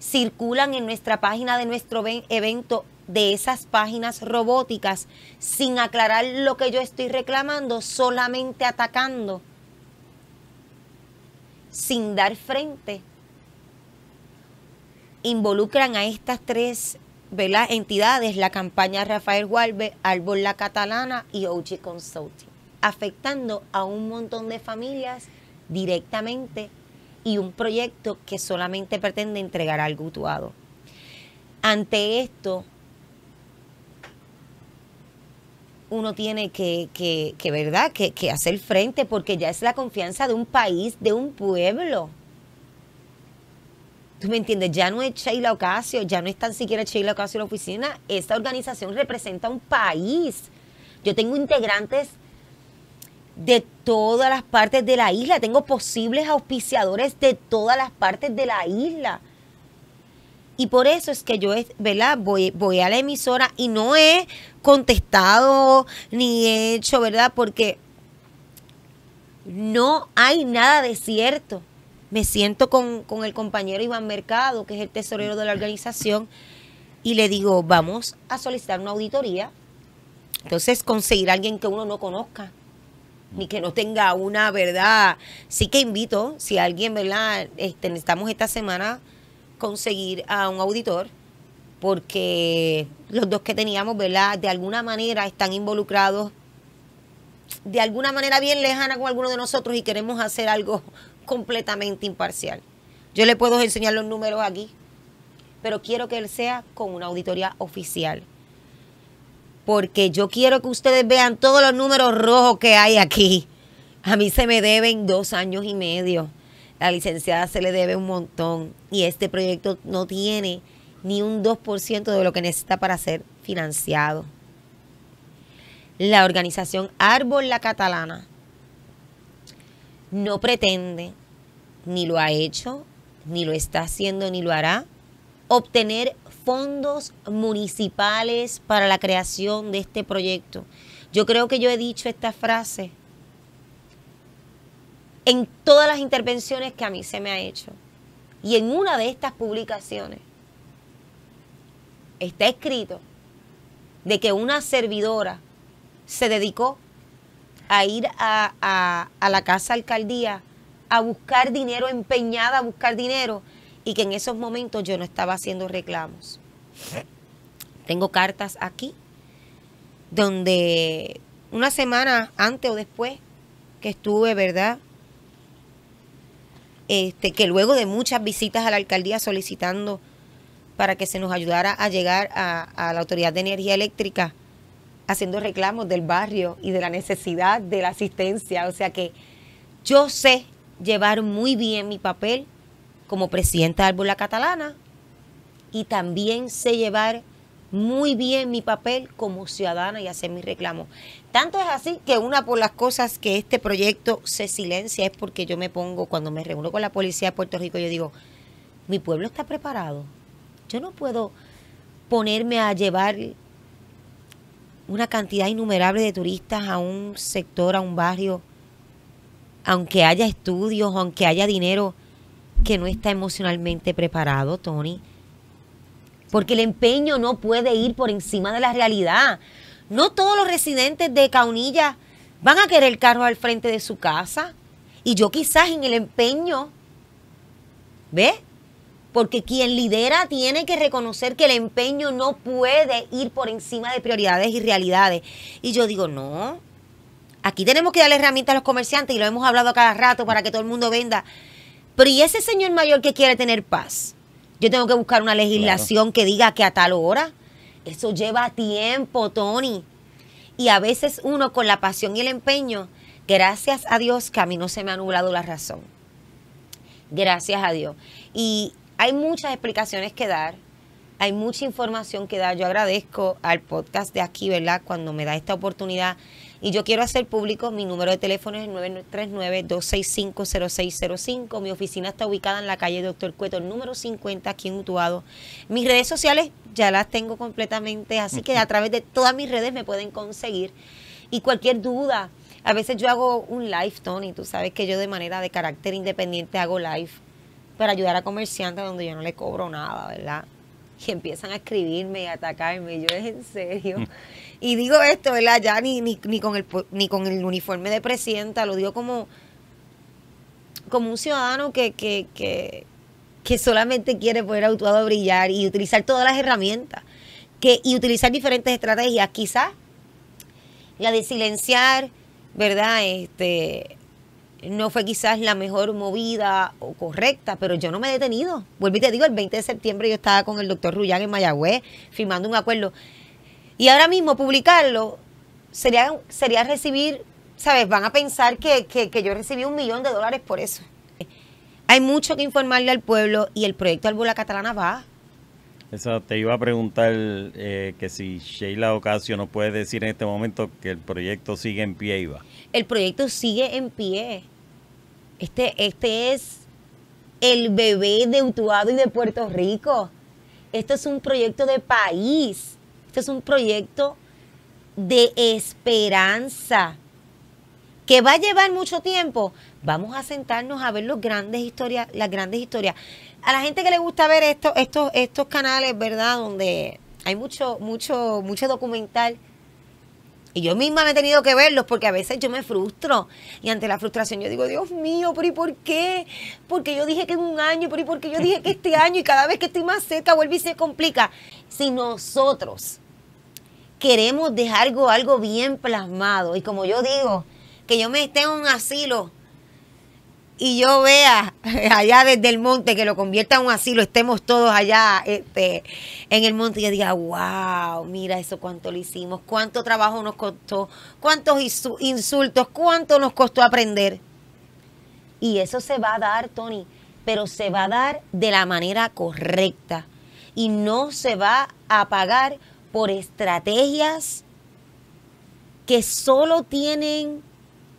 Circulan en nuestra página de nuestro evento de esas páginas robóticas sin aclarar lo que yo estoy reclamando, solamente atacando, sin dar frente. Involucran a estas tres entidades, la campaña Rafael Gualbe, Árbol La Catalana y OG Consulting, afectando a un montón de familias directamente y un proyecto que solamente pretende entregar algo utuado. Ante esto, uno tiene que, que, ¿verdad? Que, hacer frente porque ya es la confianza de un país, de un pueblo. ¿Tú me entiendes? Ya no es Sheila Ocasio, ya no es tan siquiera Sheila Ocasio la oficina. Esta organización representa un país. Yo tengo integrantes de todas las partes de la isla, tengo posibles auspiciadores de todas las partes de la isla y por eso es que yo, ¿verdad? Voy, voy a la emisora y no he contestado ni he hecho, ¿verdad? Porque no hay nada de cierto. Me siento con, el compañero Iván Mercado, que es el tesorero de la organización, y le digo, vamos a solicitar una auditoría. Entonces, conseguir a alguien que uno no conozca ni que no tenga una verdad. Sí que invito, si alguien, ¿verdad? Este, necesitamos esta semana conseguir a un auditor porque los dos que teníamos, ¿verdad? De alguna manera están involucrados, de alguna manera bien lejana con alguno de nosotros y queremos hacer algo completamente imparcial. Yo le puedo enseñar los números aquí, pero quiero que él sea con una auditoría oficial. Porque yo quiero que ustedes vean todos los números rojos que hay aquí. A mí se me deben dos años y medio la licenciada se le debe un montón y este proyecto no tiene ni un 2% de lo que necesita para ser financiado. La organización Árbol La Catalana no pretende, ni lo ha hecho, ni lo está haciendo, ni lo hará, obtener fondos municipales para la creación de este proyecto. Yo creo que yo he dicho esta frase en todas las intervenciones que a mí se me ha hecho. Y en una de estas publicaciones está escrito de que una servidora se dedicó a ir a, la casa alcaldía a buscar dinero, empeñada a buscar dinero, y que en esos momentos yo no estaba haciendo reclamos. Tengo cartas aquí donde una semana antes o después que estuve, ¿verdad? Este, que luego de muchas visitas a la alcaldía solicitando para que se nos ayudara a llegar a, la Autoridad de Energía Eléctrica, haciendo reclamos del barrio y de la necesidad de la asistencia. O sea que yo sé llevar muy bien mi papel como presidenta de Árbol Catalana y también sé llevar muy bien mi papel como ciudadana y hacer mi reclamo. Tanto es así que una por las cosas que este proyecto se silencia es porque yo me pongo, cuando me reúno con la policía de Puerto Rico, yo digo, mi pueblo está preparado. Yo no puedo ponerme a llevar una cantidad innumerable de turistas a un sector, a un barrio, aunque haya estudios, aunque haya dinero, que no está emocionalmente preparado, Tony porque el empeño no puede ir por encima de la realidad. No todos los residentes de Caunilla van a querer el carro al frente de su casa. Y yo quizás en el empeño, ¿ves? Porque quien lidera tiene que reconocer que el empeño no puede ir por encima de prioridades y realidades. Y yo digo, no, aquí tenemos que darle herramientas a los comerciantes y lo hemos hablado cada rato para que todo el mundo venda. Pero ¿y ese señor mayor que quiere tener paz? Yo tengo que buscar una legislación que diga que a tal hora. Eso lleva tiempo, Tony. Y a veces uno con la pasión y el empeño, gracias a Dios que a mí no se me ha nublado la razón. Gracias a Dios. Y hay muchas explicaciones que dar, hay mucha información que dar. Yo agradezco al podcast de aquí, ¿verdad? Cuando me da esta oportunidad y yo quiero hacer público, mi número de teléfono es el 939-265-0605. Mi oficina está ubicada en la calle Doctor Cueto, número 50, aquí en Utuado. Mis redes sociales ya las tengo completamente, así que a través de todas mis redes me pueden conseguir. Y cualquier duda, a veces yo hago un live, Tony, tú sabes que yo de manera de carácter independiente hago live para ayudar a comerciantes donde yo no le cobro nada, ¿verdad? y empiezan a escribirme y a atacarme. Yo es en serio. Mm. Y digo esto, ¿verdad? Ya ni, ni, con el, ni con el uniforme de presidenta, lo digo como, como un ciudadano que, que, solamente quiere poder autuado brillar y utilizar todas las herramientas que, y utilizar diferentes estrategias, quizás la de silenciar, ¿verdad? Este, no fue quizás la mejor movida o correcta, pero yo no me he detenido. Vuelvo y te digo, el 20 de septiembre yo estaba con el doctor Rullán en Mayagüez firmando un acuerdo. Y ahora mismo publicarlo sería, sería recibir, ¿sabes? Van a pensar que, que, yo recibí un millón de dólares por eso. Hay mucho que informarle al pueblo y el proyecto Albula Catalana va. Eso te iba a preguntar eh, que si Sheila Ocasio no puede decir en este momento que el proyecto sigue en pie y va. El proyecto sigue en pie. Este, este es el bebé de Utuado y de Puerto Rico. Esto es un proyecto de país. Esto es un proyecto de esperanza que va a llevar mucho tiempo. Vamos a sentarnos a ver los grandes historias, las grandes historias. A la gente que le gusta ver estos, estos, estos canales, ¿verdad? Donde hay mucho, mucho, mucho documental y yo misma me he tenido que verlos porque a veces yo me frustro. Y ante la frustración yo digo, Dios mío, pero ¿y por qué? Porque yo dije que en un año, pero ¿y por qué yo dije que este año? Y cada vez que estoy más cerca vuelve y se complica. Si nosotros queremos dejar algo, algo bien plasmado, y como yo digo, que yo me esté en un asilo y yo vea allá desde el monte que lo convierta en un asilo, estemos todos allá este, en el monte y yo diga, wow, mira eso cuánto lo hicimos, cuánto trabajo nos costó, cuántos insultos, cuánto nos costó aprender. Y eso se va a dar, Tony, pero se va a dar de la manera correcta y no se va a pagar por estrategias que solo tienen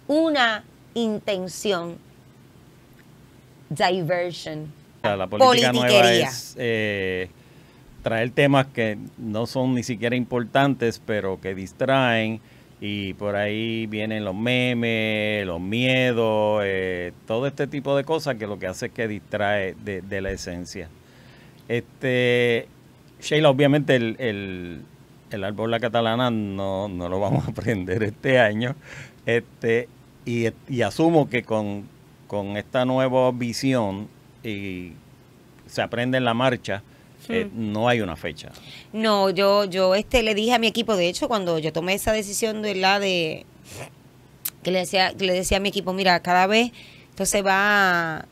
una intención diversion. la política nueva es eh, traer temas que no son ni siquiera importantes, pero que distraen. Y por ahí vienen los memes, los miedos, eh, todo este tipo de cosas que lo que hace es que distrae de, la esencia. Este, Sheila, obviamente el, el, árbol la catalana no, no, lo vamos a aprender este año. Este, y asumo que con, con esta nueva visión y se aprende en la marcha, eh, no hay una fecha. No, yo, yo este, le dije a mi equipo, de hecho, cuando yo tomé esa decisión de la de que le decía, le decía a mi equipo, mira, cada vez entonces va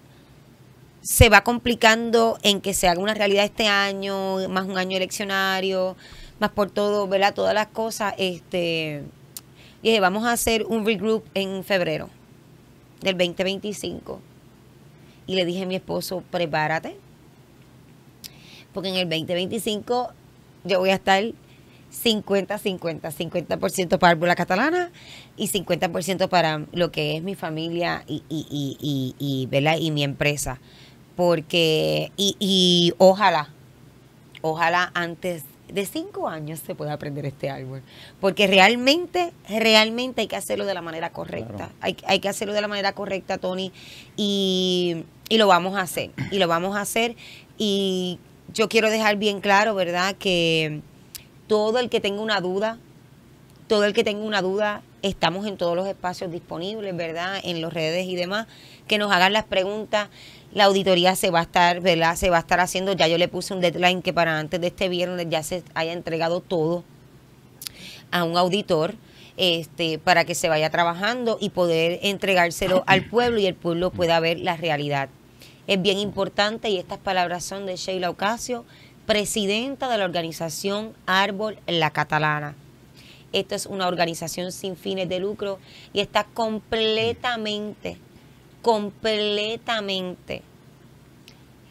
se va complicando en que se haga una realidad este año, más un año eleccionario, más por todo, ¿verdad? Todas las cosas, este, dije, vamos a hacer un regroup en febrero del 2025. Y le dije a mi esposo, prepárate, porque en el 2025 yo voy a estar 50, 50, 50% para la catalana y 50% para lo que es mi familia y, y, y, y mi empresa. Porque, y, y ojalá, ojalá antes de cinco años se puede aprender este árbol. Porque realmente, realmente hay que hacerlo de la manera correcta. Hay, que hacerlo de la manera correcta, Tony. Y, y lo vamos a hacer. Y lo vamos a hacer. Y yo quiero dejar bien claro, ¿verdad? Que todo el que tenga una duda, todo el que tenga una duda, estamos en todos los espacios disponibles, ¿verdad? En las redes y demás, que nos hagan las preguntas la auditoría se va a estar, ¿verdad? Se va a estar haciendo, ya yo le puse un deadline que para antes de este viernes ya se haya entregado todo a un auditor este, para que se vaya trabajando y poder entregárselo al pueblo y el pueblo pueda ver la realidad. Es bien importante y estas palabras son de Sheila Ocasio, presidenta de la organización Árbol La Catalana. Esto es una organización sin fines de lucro y está completamente completamente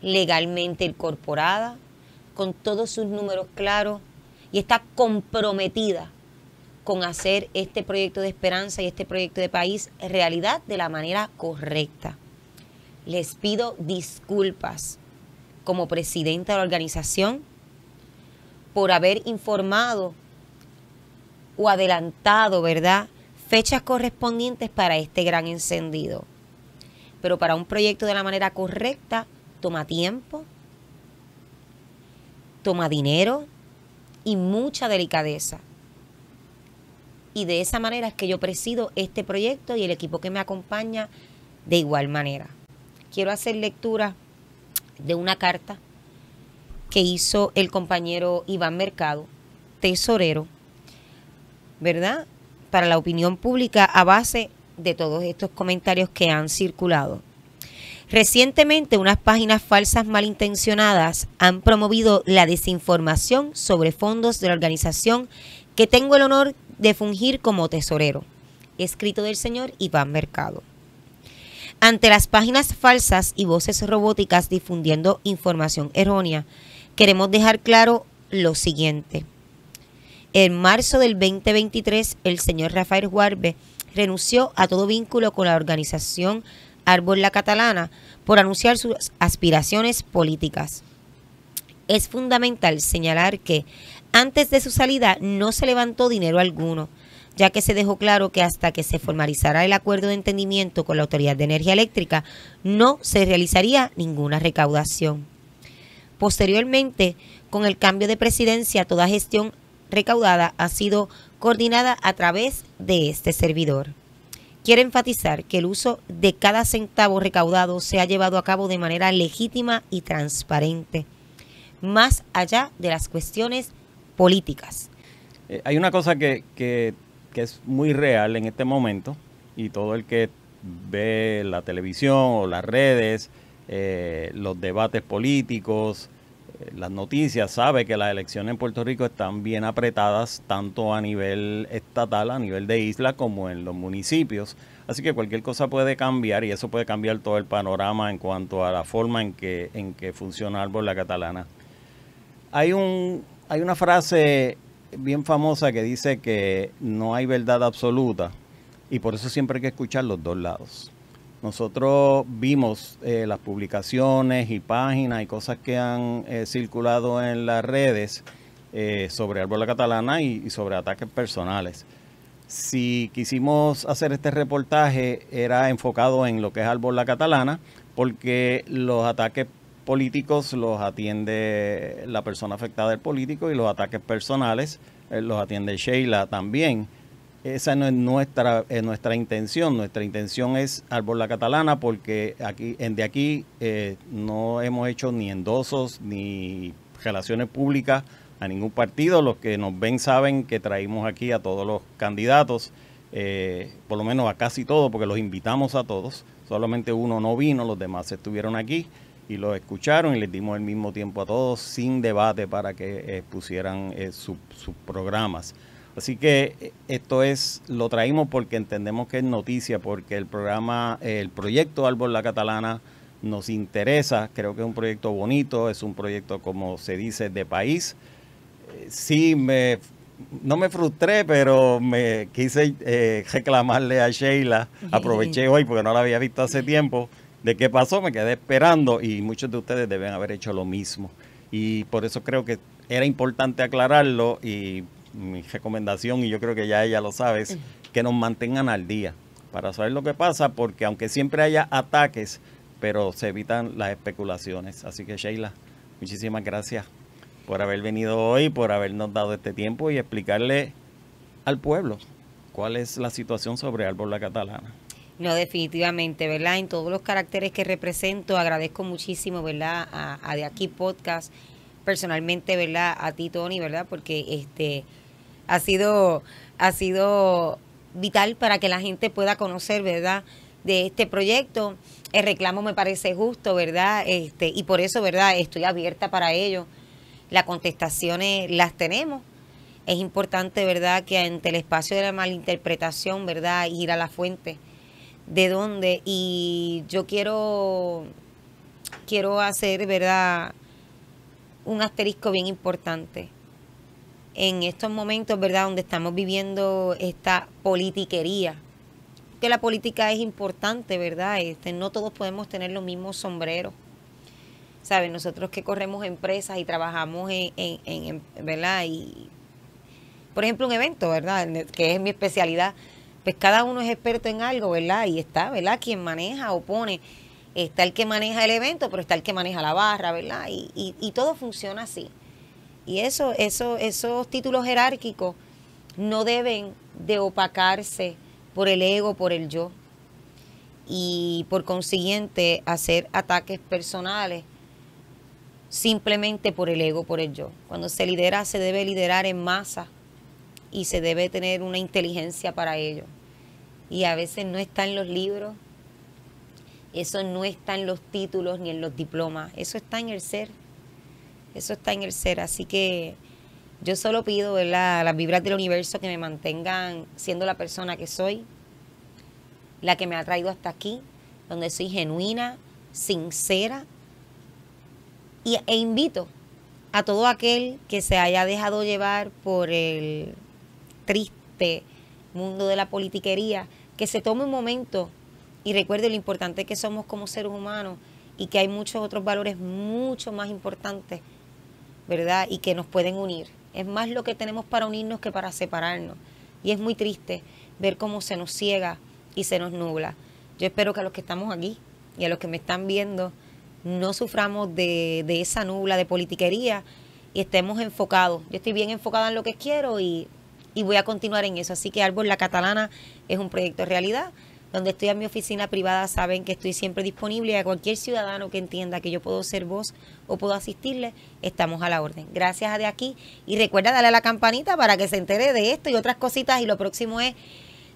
legalmente incorporada, con todos sus números claros y está comprometida con hacer este proyecto de esperanza y este proyecto de país realidad de la manera correcta. Les pido disculpas como presidenta de la organización por haber informado o adelantado, ¿verdad?, fechas correspondientes para este gran encendido. Pero para un proyecto de la manera correcta toma tiempo, toma dinero y mucha delicadeza. Y de esa manera es que yo presido este proyecto y el equipo que me acompaña de igual manera. Quiero hacer lectura de una carta que hizo el compañero Iván Mercado, tesorero, ¿verdad? Para la opinión pública a base de todos estos comentarios que han circulado. Recientemente, unas páginas falsas malintencionadas han promovido la desinformación sobre fondos de la organización que tengo el honor de fungir como tesorero. Escrito del señor Iván Mercado. Ante las páginas falsas y voces robóticas difundiendo información errónea, queremos dejar claro lo siguiente. En marzo del 2023, el señor Rafael Huarbe renunció a todo vínculo con la organización Árbol La Catalana por anunciar sus aspiraciones políticas. Es fundamental señalar que antes de su salida no se levantó dinero alguno, ya que se dejó claro que hasta que se formalizara el acuerdo de entendimiento con la Autoridad de Energía Eléctrica no se realizaría ninguna recaudación. Posteriormente, con el cambio de presidencia, toda gestión recaudada ha sido coordinada a través de este servidor. Quiero enfatizar que el uso de cada centavo recaudado se ha llevado a cabo de manera legítima y transparente, más allá de las cuestiones políticas. Eh, hay una cosa que, es muy real en este momento y todo el que ve la televisión o las redes, eh, los debates políticos, las noticias, sabe que las elecciones en Puerto Rico están bien apretadas, tanto a nivel estatal, a nivel de isla, como en los municipios. Así que cualquier cosa puede cambiar y eso puede cambiar todo el panorama en cuanto a la forma en que, en que funciona Árbol la Catalana. Hay, un, hay una frase bien famosa que dice que no hay verdad absoluta y por eso siempre hay que escuchar los dos lados. Nosotros vimos eh, las publicaciones y páginas y cosas que han eh, circulado en las redes eh, sobre Árbol Catalana y, sobre ataques personales. Si quisimos hacer este reportaje era enfocado en lo que es Árbol Catalana porque los ataques políticos los atiende la persona afectada del político y los ataques personales los atiende Sheila también. Esa no es nuestra, nuestra intención. Nuestra intención es Árbol la Catalana porque aquí, en de aquí eh, no hemos hecho ni endosos ni relaciones públicas a ningún partido. Los que nos ven saben que traímos aquí a todos los candidatos, eh, por lo menos a casi todos, porque los invitamos a todos. Solamente uno no vino, los demás estuvieron aquí y los escucharon y les dimos el mismo tiempo a todos sin debate para que eh, pusieran sus programas. Así que eh, esto es, lo traímos porque entendemos que es noticia, porque el programa, el proyecto Árbol La Catalana nos interesa, creo que es un proyecto bonito, es un proyecto, como se dice, de país. Eh, sí, me, no me frustré, pero me quise eh, reclamarle a Sheila, aproveché hoy porque no la había visto hace tiempo, de qué pasó, me quedé esperando y muchos de ustedes deben haber hecho lo mismo. Y por eso creo que era importante aclararlo y mi recomendación, y yo creo que ya ella lo sabe, es que nos mantengan al día para saber lo que pasa, porque aunque siempre haya ataques, pero se evitan las especulaciones. Así que Sheila, muchísimas gracias por haber venido hoy, por habernos dado este tiempo y explicarle al pueblo cuál es la situación sobre Árbol La Catalana. No, definitivamente, ¿verdad? En todos los caracteres que represento, agradezco muchísimo, ¿verdad? A, a De Aquí Podcast, personalmente, ¿verdad? A ti, Tony, ¿verdad? Porque este ha sido, ha sido vital para que la gente pueda conocer, ¿verdad?, de este proyecto. El reclamo me parece justo, ¿verdad? Este, y por eso, ¿verdad?, estoy abierta para ello. Las contestaciones las tenemos. Es importante, ¿verdad?, que ante el espacio de la malinterpretación, ¿verdad?, ir a la fuente de dónde. Y yo quiero, quiero hacer, ¿verdad?, un asterisco bien importante en estos momentos, ¿verdad?, donde estamos viviendo esta politiquería, que la política es importante, ¿verdad? Este, no todos podemos tener los mismos sombreros. ¿Sabes? Nosotros que corremos empresas y trabajamos en, ¿verdad? Y, por ejemplo, un evento, ¿verdad? Que es mi especialidad. Pues cada uno es experto en algo, ¿verdad? Y está, ¿verdad? Quien maneja o pone. Está el que maneja el evento, pero está el que maneja la barra, ¿verdad? y, y todo funciona así. Y eso, eso, esos títulos jerárquicos no deben de opacarse por el ego, por el yo. Y por consiguiente hacer ataques personales simplemente por el ego, por el yo. Cuando se lidera, se debe liderar en masa y se debe tener una inteligencia para ello. Y a veces no está en los libros, eso no está en los títulos ni en los diplomas, eso está en el ser. Eso está en el ser. Así que yo solo pido a las vibras del universo que me mantengan siendo la persona que soy, la que me ha traído hasta aquí, donde soy genuina, sincera. Y, e invito a todo aquel que se haya dejado llevar por el triste mundo de la politiquería, que se tome un momento y recuerde lo importante que somos como seres humanos y que hay muchos otros valores mucho más importantes y que nos pueden unir. Es más lo que tenemos para unirnos que para separarnos. Y es muy triste ver cómo se nos ciega y se nos nubla. Yo espero que a los que estamos aquí y a los que me están viendo no suframos de, de esa nubla de politiquería y estemos enfocados. Yo estoy bien enfocada en lo que quiero y, y voy a continuar en eso. Así que Árbol La Catalana es un proyecto de realidad donde estoy en mi oficina privada saben que estoy siempre disponible y a cualquier ciudadano que entienda que yo puedo ser voz o puedo asistirle, estamos a la orden. Gracias a de aquí y recuerda darle a la campanita para que se entere de esto y otras cositas y lo próximo es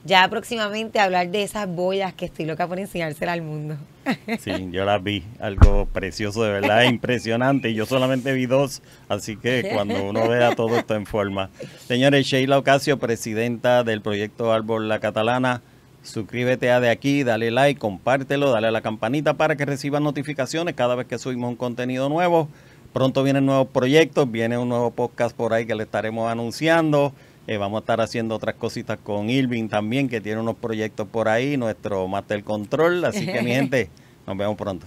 ya próximamente hablar de esas boyas que estoy loca por enseñárselas al mundo. Sí, yo las vi, algo precioso, de verdad, impresionante. Y Yo solamente vi dos, así que cuando uno vea todo esto en forma. Señores, Sheila Ocasio, presidenta del proyecto Árbol La Catalana. Suscríbete a de aquí, dale like, compártelo, dale a la campanita para que recibas notificaciones cada vez que subimos un contenido nuevo. Pronto vienen nuevos proyectos, viene un nuevo podcast por ahí que le estaremos anunciando. Eh, vamos a estar haciendo otras cositas con Irving también, que tiene unos proyectos por ahí, nuestro Master Control. Así que mi gente, nos vemos pronto.